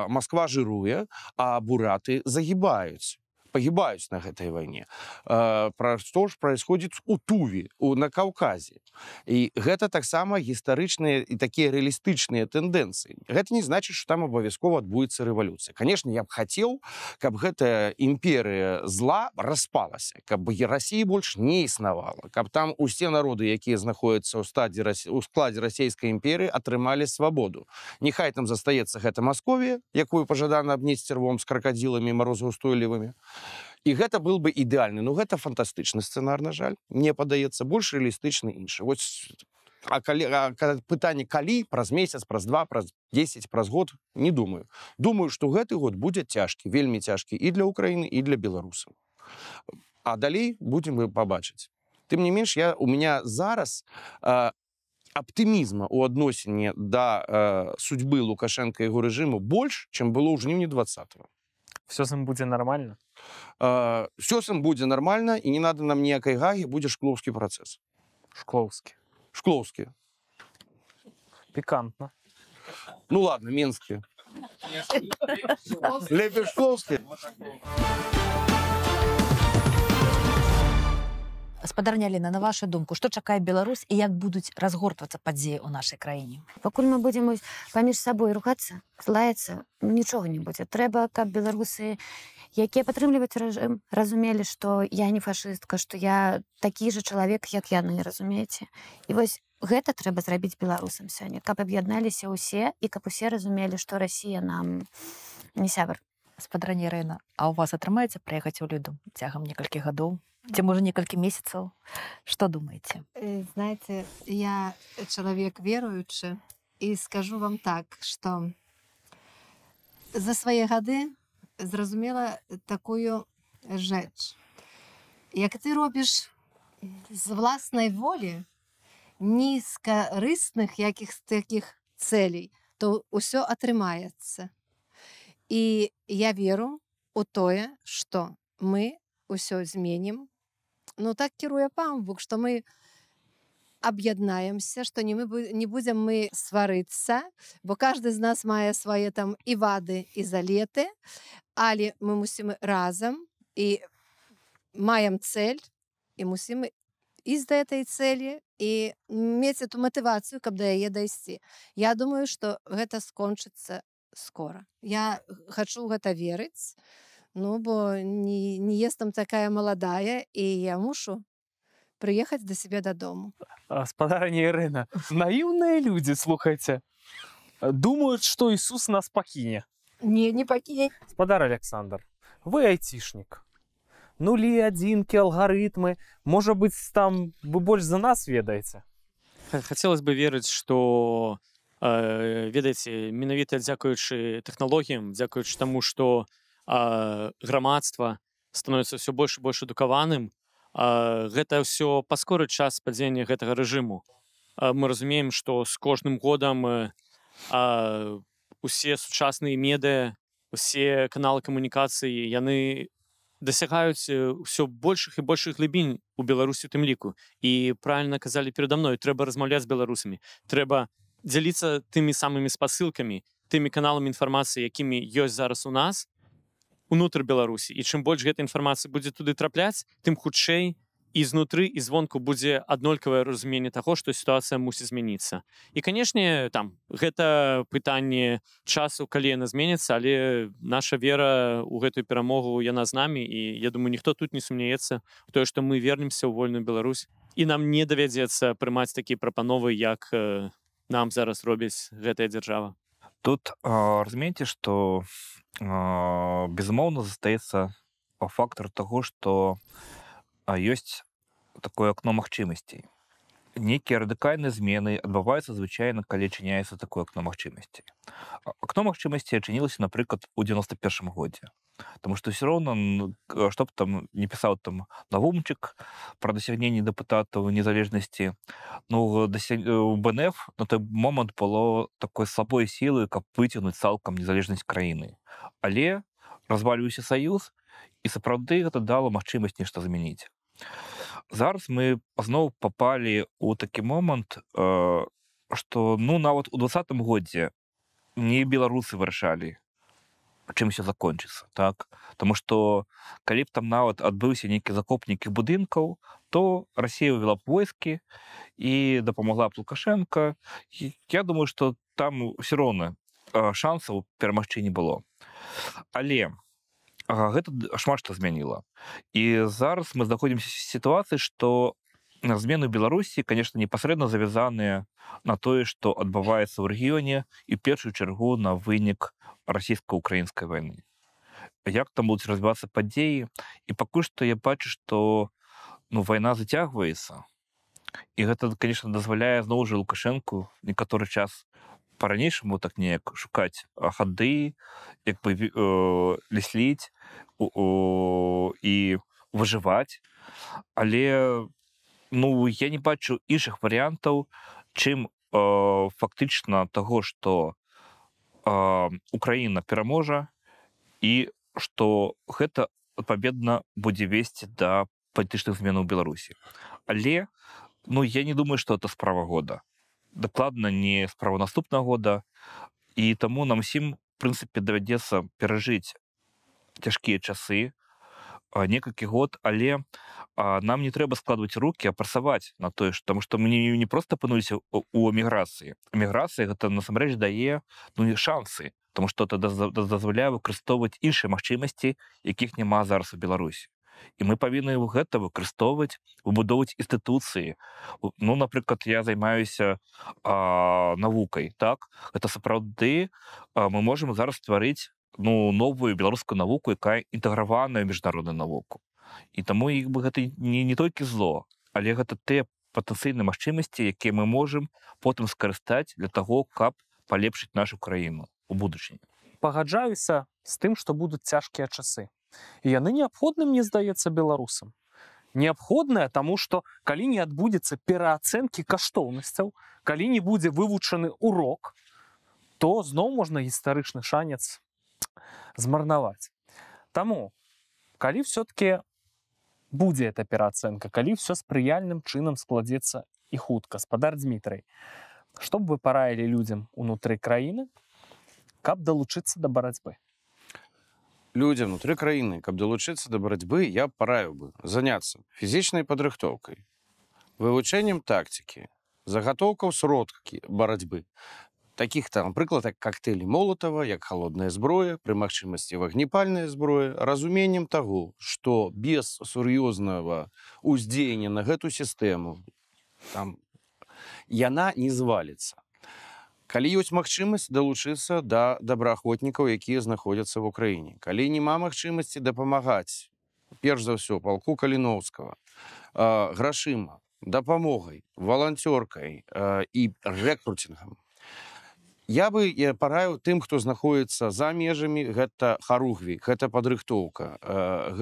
Масква жыруе, а бураты загібаюць погибаюць на гэтай вайне э, пра што ж происходитіць у туве у на каўказе і гэта таксама гістарычныя і такія рэалістычныя тэндэнцыі гэта не значыць что там абавязкова адбудзецца рэвалюцыя канешне я б хацеў каб гэтая імперыя зла распалася каб бы расіі больш не існавала каб там усе народы якія знаходзяцца ў стадзе у складзе расійскай імперыі атрымалі свабоду Нехай там застаецца гэта Маковія якую пажадана абнесці рвом с крокадзіламі морозаустойлівымі і гэта был бы ідэальны но ну, гэта фантастычны сцэнар на жаль мне падаецца больш рэалістычны іншы вот пытанне калі праз месяц праз два праз 10 праз год не думаю думаю что гэты год будзе цяжкі вельмі цяжкі і для Украіны і для беларусаў а далей будзем мы пабачыць тым не менш я у меня зараз э, аптымізма у адносіне до да, э, судьбы лукашенко яго рэжыму больш чым было ў жніўні 20 -го. все сам будзе нормально то Э, все сам будзе нормально і не надо нам ніякай гагі будзе шклоўскі працэс шклоўскі шклоўскі пікантна ну ладно менскі лепешшкоўскі спадарняліна на вашу думку што чакае Беларусь і як будуць разгортвацца падзеі ў нашай краіне пакуль мы будзем паміж сабой рухацца лаяцца нічога не будзе трэба каб беларусы не якія падтрымліваюць рэжым разумелі што я не фашыстка што я такі же чалавек як яны разумееце і вось гэта трэба зрабіць беларусам сёння каб аб'ядналіся ўсе і каб усе разумелі што Росія нам не сябр спадранней рэна А у вас атрымаецца прыехаць у люду цягам некалькі гадоў ці можа некалькі месяцаў что думаеце э, знаце я чалавек веруючы і скажу вам так что за свае гады зразумела э, такую рэч. Э, як ты робіш з власнай волі нізкарысных якіх з такіх цэлей, то ўсё атрымаецца. І я веру у тое, што мы ўсё зменім, Ну, так кіруе памбук, што мы аб'яднаемся што не мы не будзем мы сварыцца бо кожны з нас мае свае там і вады і залеты але мы мусім разам і маем цель і мусім з да этой цели і мець эту матывацыю каб да яе дайсці Я думаю что гэта скончыцца скоро я хачу гэта верыць Ну бо не не ест там такая маладая і я мушу прыехаць да сябе дадому спадарні Ірына наіўныя людзі слухайце думаюць што Ісус нас пакіне не не пакіне спадар Александр вы айцішнік нулі адзінкі алгарытмы можа быць там вы больш за нас ведаеце хацелось бы верыць что э, ведаеце менавіта дзякуючы тэхналогіям дзякуючы таму что э, грамадства становіцца все больш больш адукаваным гэта ўсё паскорыць час падзення гэтага рэжыму мы разумеем што з кожным годам э, усе сучасныя медыа усе каналы камунікацыі яны дасягаюць э, ўсё большых і большых глыбінь у беларусі тым ліку і правильно казалі перада мной трэба размаўляць з беларусамі трэба дзяліцца тымі самымі спасылкамі тымі каналамі інфармацыі якімі ёсць зараз у нас унутр беларусі і чым больш гэта інфармацыя будзе туды трапляць тым хутчэй і знутры і звонку будзе аднолькавае разуменне таго што сітуацыя мусіць змяніцца і канешне там гэта пытанне часу калі яна зменіцца але наша вера у гэтую перамогу яна з намі і я думаю ніхто тут не сумняецца тое што мы вернемся ў вольную Беларусь і нам не давядзецца прымаць такія прапановы як э, нам зараз робіць гэтая дзяржава тут э, разумейце что э, безумоўна застаецца фактор того что ёсць такое акно магчымасцей нейкія радыкальныя змены адбываюцца звычайна калі чыняецца такое акно магчымасці акно магчымасці чынілася напрыклад у 91 годзе Таму што ўсё роўна што э, б там не пісаў там навумчык пра дасягненні дэпутатаў незалежнасці ну дася... Э, БНФ на той момант было такой слабой сілы каб выцягнуць цалкам незалежнасць краіны але развалюўся саюз і сапраўды гэта дало магчымасць нешта замяніць зараз мы зноў попали у такі момант э, что ну нават у двадцатым годзе не беларусы вырашалі чым все закончится так потому что калі б там нават адбыўся нейкі закопнікі будынкаў то Россия увяла б войскі і дапамагла б лукашенко я думаю что там все роўна э, шансаў перамагчы не было але у а гэта шмат што змяніла і зараз мы знаходзімся сітуацыі што на змену беларусі конечно непасрэдна завязаныя на тое што адбываецца ў рэгіёне і першую чаргу на вынік расійска-украінскай войны як там будуць развівацца падзеі і пакуль што я бачу што ну вайна зацягваецца і гэта конечно дазваляе зноў жа лукашэнку некаторы час у по-ранейшаму так неяк шукаць хады як бы э, лісліць і выжываць але ну я не бачу іншых варыянтаў чым э, фактычна таго что э, украіна пераможа і что гэта победна будзе весці да палітычных змен у беларусі але ну я не думаю что это справа года дакладна не з права наступнага года і таму нам усім прынцыпе давядзецца перажыць цяжкія часы некалькі год але а, нам не трэба складваць руки апрасаваць на тое там что мне не просто апынуліся у эміграцыі эміграцыя гэта насамрэч дае ну не шансы тому что это дазваляе выкарыстоўваць іншыя магчымасці якіх няма зараз у Беларусі і мы павінны гэта выкарыстоўваць выбудоўваць інстытуцыі ну напрыклад я займаюся э, а, навукай так это сапраўды э, мы можемм зараз стварыць ну новую беларускую навуку якая інтэграваная міжнародную навуку і таму іх бы гэта не не толькі зло але гэта те патэнцыйныя магчымасці якія мы можемм потым скарыстаць для того каб палепшыць нашу краіну у будучыні пагаджаюся з тым што будуць цяжкія часы яны неабходны мне здаецца беларусам неабходная таму что калі не адбудзецца пераацэнкі каштоўнасцяў калі не будзе вывучаны урок то зноў можна гістарычны шанец змарнаваць Таму калі все-таки будзе эта пераацэнка калі все спрыяльным чынам складзецца і хутка спадар Дмітрый чтобы вы параілі людзям унутры краіны каб далучыцца да барацьбы людзям внутри краіны каб далучыцца да барацьбы я параю бы заняцца фізічнай падрыхтоўкай вывучэннем тактыкі загатоўкаў сродкі барацьбы на таких там прыклад як коктейлі молотава як холодная зброя пры магчымасці вагніпальная зброя разуменнем таго что без сур'ёзнага уздзеяння на гэту сістэму там яна не зваліцца калі ёсць магчымасць далучыцца до да добраахвотнікаў якія знаходзяцца в украіне калі няма магчымасці дапамагаць перш за ўсё палку каліновского грашыма дапамогай валанцёркай і рэкрутингам я бы я параю тым хто знаходіцца за межамі гэта харугві гэта падрыхтоўка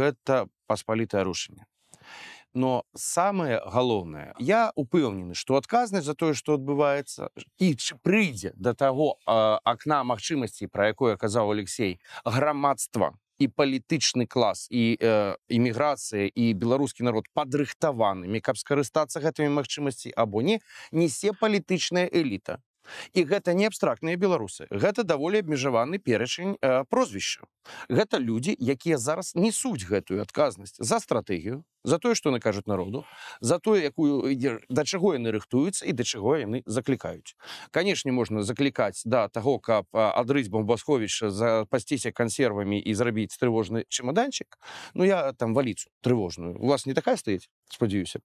гэта паспалітае рушэнне но самое галоўнае я упэўнены что адказнасць за тое что адбываецца і прыйдзе до того э, акна магчымасці про якое казаў Алексей грамадства і палітычны клас і эміграцыя і беларускі народ падрыхтаванымі каб скарыстацца гэтымі магчымасці або не несе палітычная эліта і гэта не абстрактныя беларусы гэта даволі абмежаваны перачень э, прозвішча гэта людзі якія зараз несуць гэтую адказнасць за стратэгію за тое што накажуць народу за тое якую да чаго яны рыхтуюцца і да чаго яны заклікаюць канешне можна заклікаць да таго каб адрыць бомбасховіш запасціся кансервамі і зрабіць трывожны чемаданчик Ну я там валіцу трывожную у вас не такая стаіць спадзяюся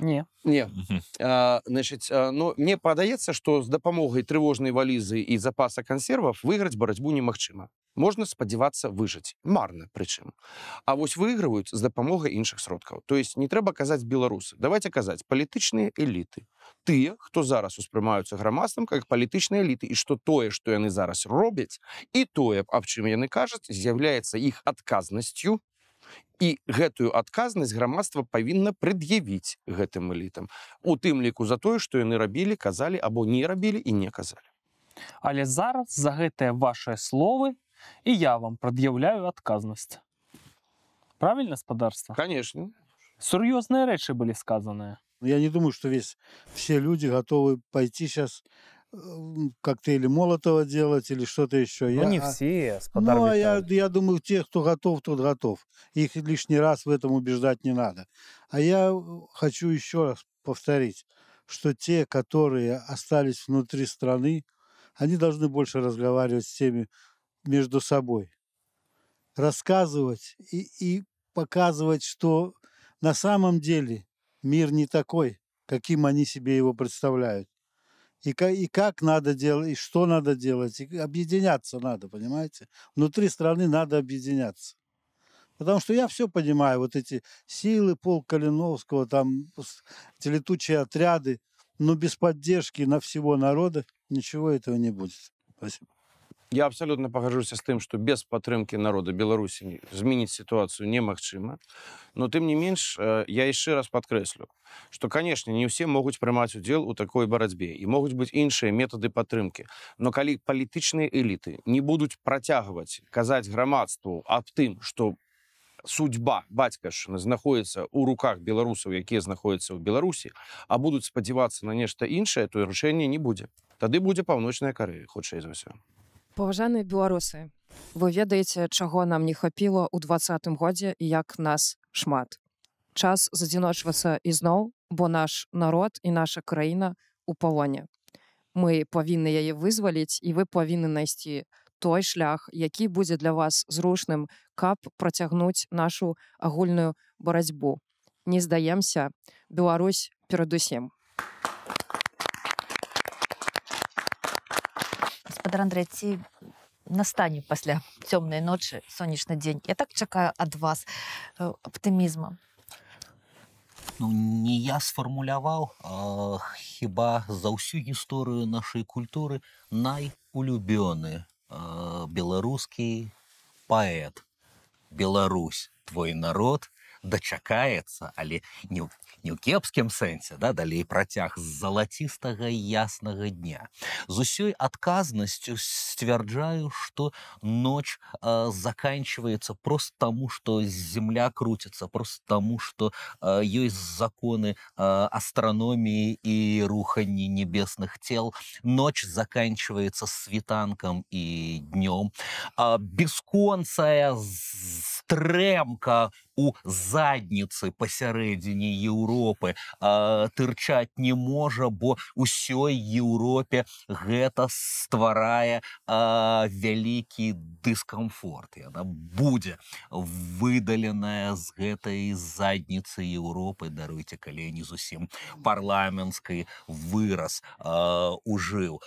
не не значитчыць но ну, мне падаецца што з дапамогай трывожнай валізы і запаса кансервов выйграць барацьбу немагчыма можна спадзявацца выжыць марна прычым а вось выйгрываюць з дапамогай іншых сродкаў то есть не трэба казаць беларусы давайте казаць палітычныя эліты тыя хто зараз успрымаюцца грамадствам как палітычныя эліты і что тое что яны зараз робяць і тое аб чым яны кажуць з'яўляецца іх адказнасцю і гэтую адказнасць грамадства павінна прад'явіць гэтым элітам у тым ліку за тое что яны рабілі казалі або не рабілі і не казалі Але зараз за гэтыя вашыя словы и я вам предъявляю отказность. Правильно, господарство? Конечно. Серьезные речи были сказаны. Ну, я не думаю, что весь, все люди готовы пойти сейчас эм, коктейли Молотова делать или что-то еще. Ну, я, не а, все, с Ну, а я, я думаю, те, кто готов, тот готов. Их лишний раз в этом убеждать не надо. А я э, хочу еще раз повторить, что те, которые остались внутри страны, они должны больше разговаривать с теми между собой, рассказывать и, и показывать, что на самом деле мир не такой, каким они себе его представляют. И как, и как надо делать, и что надо делать. И объединяться надо, понимаете? Внутри страны надо объединяться. Потому что я все понимаю, вот эти силы Пол Калиновского, там эти летучие отряды, но без поддержки на всего народа ничего этого не будет. Спасибо. Я абсолютно пагажуся з тым, што без падтрымкі народа Беларусі змініць сітуацыю немагчыма. Но тым не менш э, я яшчэ раз падкрэслю, што канешне, не ўсе могуць прымаць удзел у такой барацьбе і могуць быць іншыя метады падтрымкі. Но калі палітычныя эліты не будуць працягваць казаць грамадству аб тым, што судьба бацькашыны знаходіцца ў руках беларусаў, якія знаходзяцца ў Беларусі, а будуць спадзявацца на нешта іншае, то рашэнне не будзе. Тады будзе паўночная карэя, хутчэй за ўсё паважаныя беларусы вы ведаеце чаго нам не хапіла ў двадцатым годзе як нас шмат час задзіночвацца ізноў бо наш народ і наша краіна у палоне мы павінны яе вызваліць і вы павінны найсці той шлях які будзе для вас зручным каб працягнуць нашу агульную барацьбу не здаемся Беларусь перадусім у гаспадар Андрэй ці настане пасля цёмнай ночы сонечны дзень я так чакаю ад вас аптымізма э, ну, не я сфармуляваў хіба за ўсю гісторыю нашай культуры найулюбёны э, беларускі паэт Беларусь твой народ дачакаецца але не не ў кепскім сэнсе да далей працяг з залацістага яснага дня з усёй адказнасцю сцвярджаю что ноч э, заканчивается просто тому что земля крутится просто тому что э, ёсць законы э, астрономії і руханні небесных тел ноч заканчивается світанкам і днём э, бесконцая з стрэмка у задніцы пасярэдзіне Еўропы тырчаць не можа бо ўсёй Еўропе гэта стварае вялікі дыскамфорт яна будзе выдаленая з гэтай задніцы Еўропы даруйце калі не зусім парламенскай выраз ужыў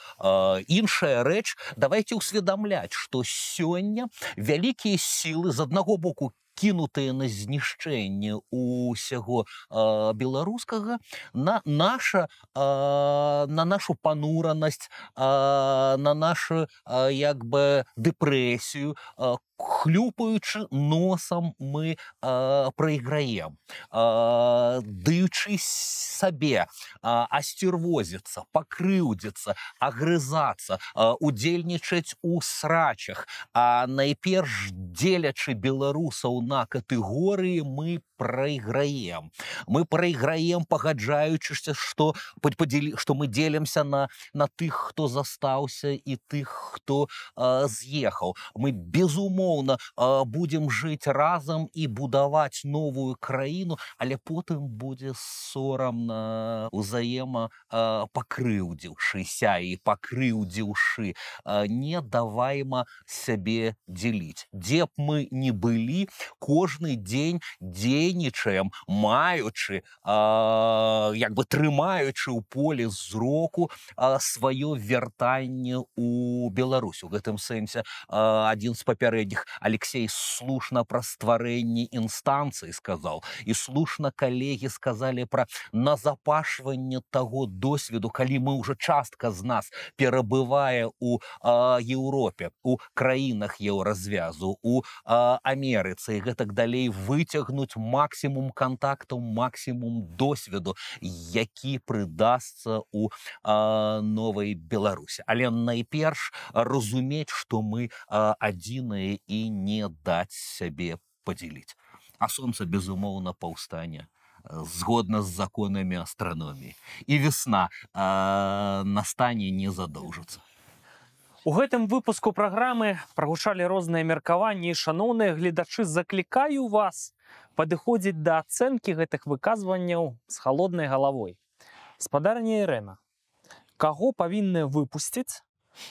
іншая рэч давайте усведамляць што сёння вялікія сілы з аднаго боку кінутыя на знішчэнне усяго беларускага на наша а, на нашу пануранасць на нашу а, як бы дэпрэсію хлюпаючы носам мы э, прайграем э, даючы сабе э, асцірвозіцца пакрыўдзіцца агрызацца э, удзельнічаць у срачах а найперш дзелячы беларусаў на катэгорыі мы прайграем мы прайграем пагаджаючыся што падзелі што мы дзелімся на на тых хто застаўся і тых хто э, з'ехаў мы безумоўна умоўна будемм жыць разам і будаваць новую краіну але потым будзе сорамна узаема пакрыўдзіўшыся і пакрыўдзіўшы не даваема сябе дзяліць дзе б мы не былі кожны дзень дзейнічаем маючы як бы трымаючы ў поле зроку сваё вяртанне у Беларусь у гэтым сэнсе адзін з папярэдніх их. Алексей слушно про створение инстанции сказал, и слушно коллеги сказали про назапашивание того досвиду, коли мы уже частка з нас, перебывая у э, Европе, у краинах Евразвязу, у э, Америцы и так далее, вытягнуть максимум контактов, максимум досвиду, які придастся у э, новой Беларуси. Але найперш разуметь, что мы э, одиные і не даць сябе падзяліць. А солнце, безумоўна, паўстане згодна э, з законамі астраноміі. І весна э, на стане не задоўжыцца. У гэтым выпуску праграмы прагучалі розныя меркаванні і шаноўныя гледачы заклікаю вас падыходзіць да ацэнкі гэтых выказванняў з халоднай галавой. Спадарня Ірена. Каго павінны выпусціць,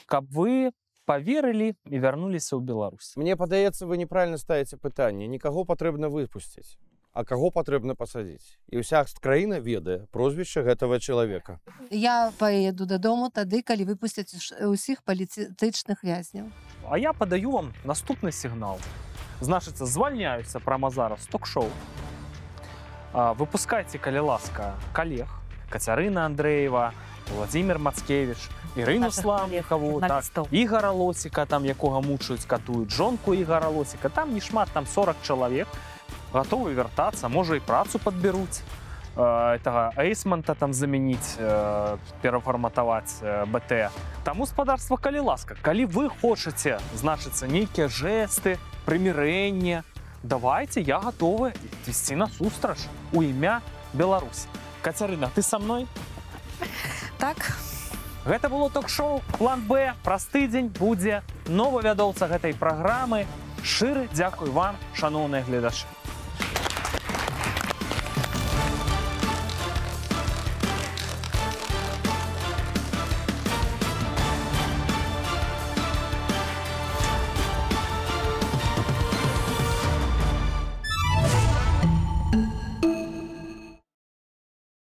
каб вы поверылі і вярнуліся ў Беларусь. Мне падаецца, вы неправільна ставіце пытанне, нікаго патрэбна выпусціць. А каго патрэбна пасадзіць і ўся краіна ведае прозвішча гэтага чалавека я паеду дадому тады калі выпусцяць усіх палітычных вязняў А я падаю вам наступны сігнал значыцца звальняюцца прама зараз ток-шоу выпускайце калі ласка калег кацярына Андреева владимир мацкевич а Ірину Наших Славніхову, так, листов. Ігора Лосіка, там якого мучують, катують жонку Ігора Лосіка. Там не шмат, там 40 чоловік. Готові вертатися, може і працю підберуть. этого Эйсмонта там заменить, э, переформатовать э, БТ. Таму спадарства калі ласка. Калі вы хочаце, значит, нейкія жесты, примирение, давайте я готовы вести нас сустрач у имя Беларусь. Катерина, ты со мной? Так. Гэта было ток-шоу план Б прасты дзень будзе новы вядоўца гэтай праграмы. Шыры дзякуй вам, шаноўныя гледачы.